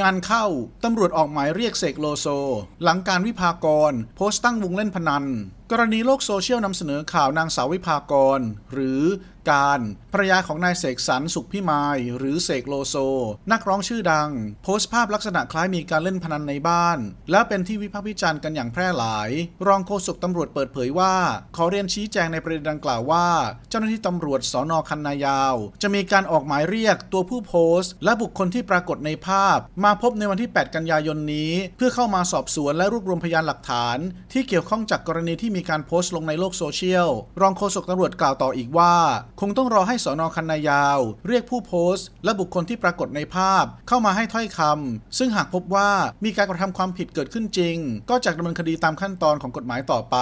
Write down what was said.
งานเข้า ตำรวจออกหมายเรียกเสกโลโซ หลังการวิพากรโพสต์ตั้งวงเล่นพนันกรณีโลกโซเชียลนำเสนอข่าวนางสาววิภากร หรือการภรรยาของนายเสกสรรสุขพิมาย หรือเสกโลโซนักร้องชื่อดัง โพสต์ภาพลักษณะคล้ายมีการเล่นพนันในบ้าน และเป็นที่วิพากษ์วิจารณ์กันอย่างแพร่หลาย รองโฆษกตำรวจเปิดเผยว่า ขอเรียนชี้แจงในประเด็นดังกล่าวว่า เจ้าหน้าที่ตำรวจสอนอคันนายาว จะมีการออกหมายเรียก ตัวผู้โพสต์ และบุคคลที่ปรากฏในภาพ มาพบในวันที่ 8 กันยายนนี้ เพื่อเข้ามาสอบสวนและรวบรวมพยานหลักฐาน ที่เกี่ยวข้องจากกรณีที่มีมีการโพสต์ลงในโลกโซเชียล รองโฆษกตำรวจกล่าวต่ออีกว่า คงต้องรอให้สอนอคันนายาว เรียกผู้โพสต์และบุคคลที่ปรากฏในภาพเข้ามาให้ถ้อยคำ ซึ่งหากพบว่ามีการกระทำความผิดเกิดขึ้นจริง ก็จะดำเนินคดีตามขั้นตอนของกฎหมายต่อไป